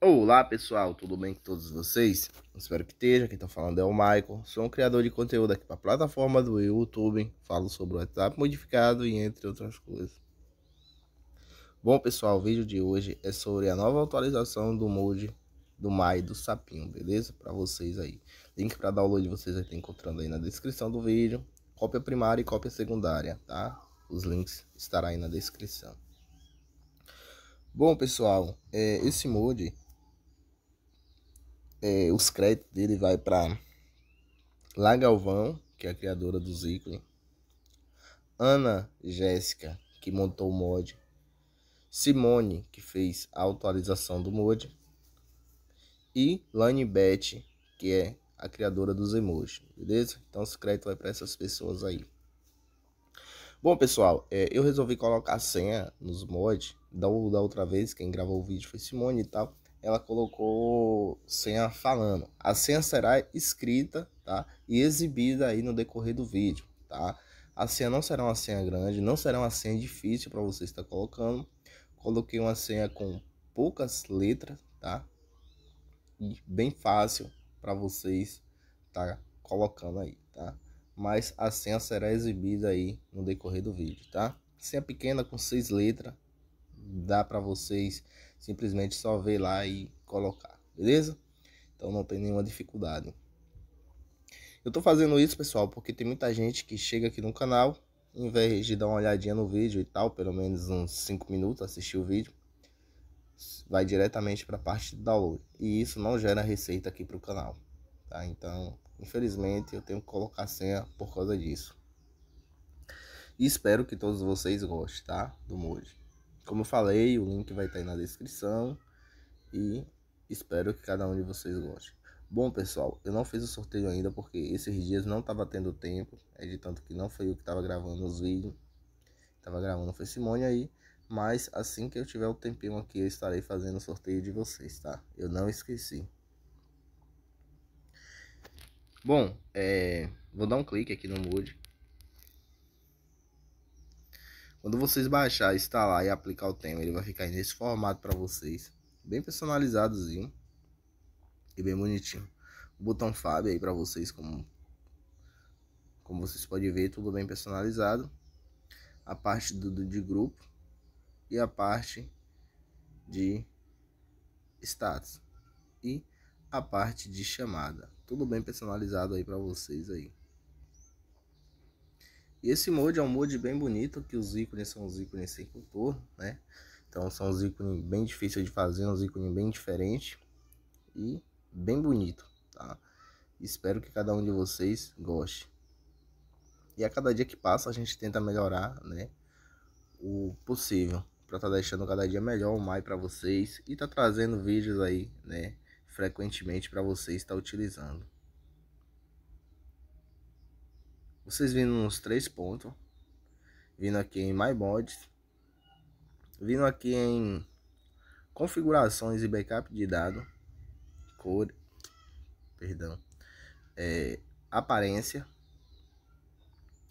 Olá pessoal, tudo bem com todos vocês? Espero que esteja. Quem está falando é o Michael. Sou um criador de conteúdo aqui para a plataforma do YouTube. Falo sobre o WhatsApp modificado e entre outras coisas. Bom pessoal, o vídeo de hoje é sobre a nova atualização do mod do Mai do Sapinho, beleza? Para vocês aí. Link para download vocês vai estar tá encontrando aí na descrição do vídeo. Cópia primária e cópia secundária, tá? Os links estarão aí na descrição. Bom pessoal, é, esse mod é, os créditos dele vai para Lá Galvão, que é a criadora do Zico, Ana Jéssica, que montou o mod, Simone, que fez a atualização do mod, e Lani Beth, que é a criadora dos emojis, beleza? Então os créditos vai para essas pessoas aí. Bom, pessoal, é, eu resolvi colocar a senha nos mods. Da, da outra vez, quem gravou o vídeo foi Simone e tal ela colocou senha falando. A senha será escrita, tá? E exibida aí no decorrer do vídeo, tá? A senha não será uma senha grande, não será uma senha difícil para você estar colocando. Coloquei uma senha com poucas letras, tá? E bem fácil para vocês tá colocando aí, tá? Mas a senha será exibida aí no decorrer do vídeo, tá? Senha pequena com seis letras, dá para vocês simplesmente só ver lá e colocar, beleza? Então não tem nenhuma dificuldade. Eu tô fazendo isso, pessoal, porque tem muita gente que chega aqui no canal, em vez de dar uma olhadinha no vídeo e tal, pelo menos uns 5 minutos assistir o vídeo, vai diretamente para a parte de download. E isso não gera receita aqui para o canal, tá? Então, infelizmente, eu tenho que colocar senha por causa disso. E espero que todos vocês gostem, tá? Do Moji. Como eu falei, o link vai estar aí na descrição. E espero que cada um de vocês goste. Bom, pessoal, eu não fiz o sorteio ainda porque esses dias não estava tendo tempo. É de tanto que não foi eu que estava gravando os vídeos. Estava gravando foi Simone aí. Mas assim que eu tiver o tempinho aqui, eu estarei fazendo o sorteio de vocês, tá? Eu não esqueci. Bom, é... vou dar um clique aqui no Mood. Quando vocês baixar, instalar e aplicar o tema, ele vai ficar nesse formato para vocês. Bem personalizadozinho. E bem bonitinho. O botão Fab aí para vocês, como, como vocês podem ver, tudo bem personalizado. A parte do, do de grupo e a parte de status. E a parte de chamada. Tudo bem personalizado aí para vocês aí. E esse mod é um mod bem bonito, que os ícones são os ícones sem contor, né? Então são os ícones bem difíceis de fazer, uns ícones bem diferentes e bem bonito, tá? Espero que cada um de vocês goste. E a cada dia que passa a gente tenta melhorar, né? O possível para estar tá deixando cada dia melhor o Mai para vocês e tá trazendo vídeos aí, né? Frequentemente para vocês estar tá utilizando. Vocês vindo nos três pontos. Vindo aqui em My Mods. Vindo aqui em configurações e backup de dado. Cor. Perdão. É, aparência.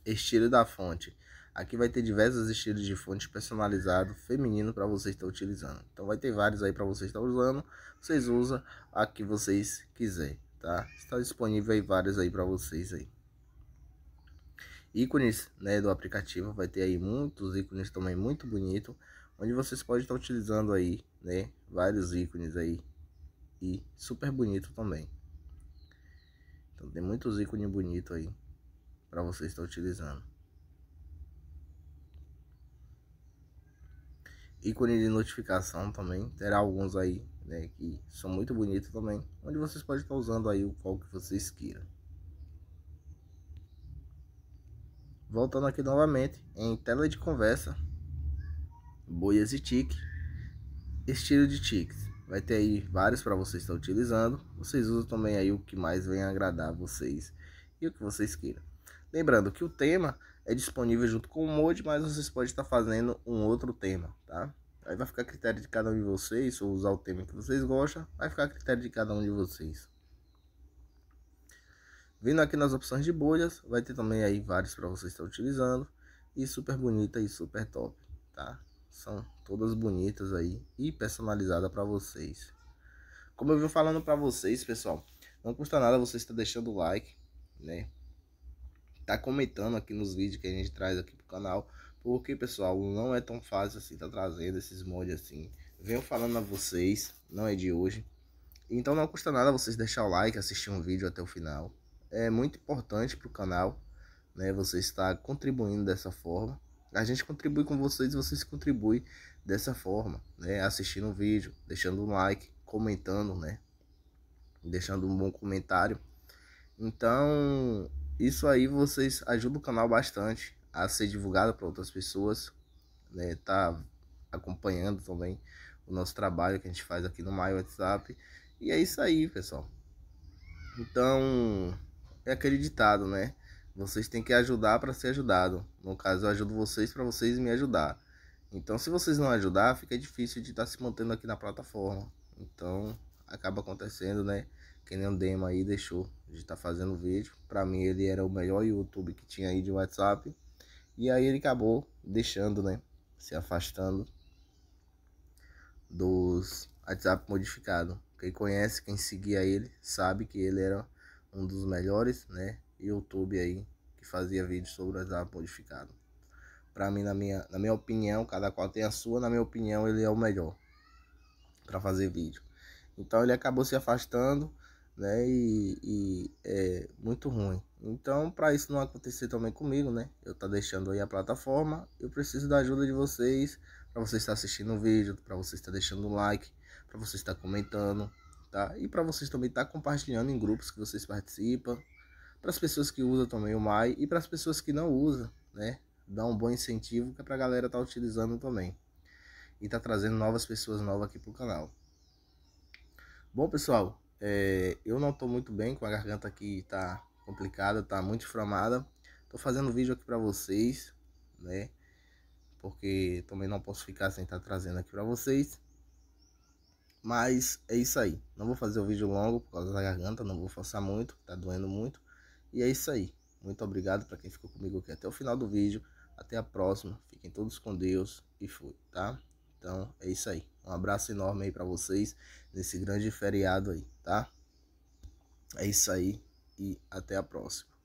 Estilo da fonte. Aqui vai ter diversos estilos de fonte personalizado feminino para vocês estar utilizando. Então vai ter vários aí para vocês estar usando. Vocês usam a que vocês quiserem, tá? Está disponível aí vários aí para vocês aí ícones né, do aplicativo, vai ter aí muitos ícones também muito bonito, onde vocês podem estar utilizando aí, né, vários ícones aí e super bonito também. Então tem muitos ícones bonito aí para vocês estar utilizando. ícone de notificação também, terá alguns aí, né, que são muito bonitos também, onde vocês podem estar usando aí o qual que vocês queiram. Voltando aqui novamente em tela de conversa, boias e tique, estilo de tiques. Vai ter aí vários para vocês estar utilizando. Vocês usam também aí o que mais vem agradar vocês e o que vocês queiram. Lembrando que o tema é disponível junto com o mod, mas vocês podem estar fazendo um outro tema, tá? Aí vai ficar a critério de cada um de vocês, ou usar o tema que vocês gostam, vai ficar a critério de cada um de vocês. Vindo aqui nas opções de bolhas, vai ter também aí vários para você estar utilizando. E super bonita e super top, tá? São todas bonitas aí e personalizada para vocês. Como eu vim falando para vocês, pessoal, não custa nada você estar deixando o like, né? Tá comentando aqui nos vídeos que a gente traz aqui pro canal. Porque, pessoal, não é tão fácil assim tá trazendo esses mods assim. Venho falando a vocês, não é de hoje. Então não custa nada vocês deixar o like, assistir um vídeo até o final é muito importante para o canal, né? Você está contribuindo dessa forma. A gente contribui com vocês e vocês contribuem dessa forma, né? Assistindo o vídeo, deixando um like, comentando, né? Deixando um bom comentário. Então, isso aí vocês ajudam o canal bastante a ser divulgado para outras pessoas, né? Tá acompanhando também o nosso trabalho que a gente faz aqui no My WhatsApp. E é isso aí, pessoal. Então, é aquele ditado, né? Vocês têm que ajudar para ser ajudado. No caso, eu ajudo vocês para vocês me ajudar. Então, se vocês não ajudar, fica difícil de estar tá se mantendo aqui na plataforma. Então, acaba acontecendo, né? Que nem o Dema aí deixou de estar tá fazendo vídeo. Para mim, ele era o melhor YouTube que tinha aí de WhatsApp. E aí ele acabou deixando, né? Se afastando dos WhatsApp modificado. Quem conhece, quem seguia ele, sabe que ele era um dos melhores, né? YouTube aí que fazia vídeos sobre o WhatsApp modificado. Para mim, na minha, na minha opinião, cada qual tem a sua, na minha opinião, ele é o melhor para fazer vídeo. Então ele acabou se afastando, né? E, e é muito ruim. Então, para isso não acontecer também comigo, né? Eu tá deixando aí a plataforma, eu preciso da ajuda de vocês para você estar assistindo o vídeo, para você estar deixando o like, para você estar comentando, tá? E para vocês também estar tá compartilhando em grupos que vocês participam, para as pessoas que usam também o Mai e para as pessoas que não usam, né? Dá um bom incentivo que é para a galera estar tá utilizando também. E tá trazendo novas pessoas novas aqui pro canal. Bom, pessoal, é, eu não tô muito bem com a garganta aqui, tá complicada, tá muito inflamada. Tô fazendo vídeo aqui para vocês, né? Porque também não posso ficar sem estar tá trazendo aqui para vocês. Mas é isso aí. Não vou fazer o vídeo longo por causa da garganta, não vou forçar muito, tá doendo muito. E é isso aí. Muito obrigado para quem ficou comigo aqui até o final do vídeo. Até a próxima. Fiquem todos com Deus e fui, tá? Então é isso aí. Um abraço enorme aí para vocês nesse grande feriado aí, tá? É isso aí e até a próxima.